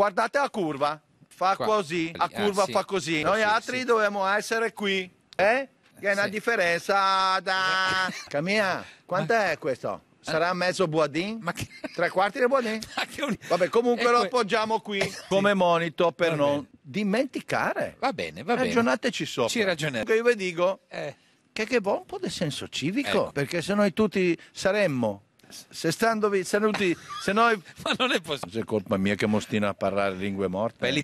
guardate la curva, fa Qua. così, la ah, curva ah, sì. fa così. Noi sì, altri sì. dovevamo essere qui, eh? Che è una differenza da... Camia, quant'è questo? Eh. Sarà mezzo Buadin? Che... Tre quarti di Buadin? Un... Vabbè, comunque e lo que... appoggiamo qui come monito per va non bene. dimenticare. Va bene, va bene. Ragionateci sopra. Ci ragioniamo. io vi dico eh. che, che va un po' di senso civico, ecco. perché se noi tutti saremmo se stanno seduti, se noi... Ma non è possibile. È colpa mia che mostino a parlare lingue morte. Belli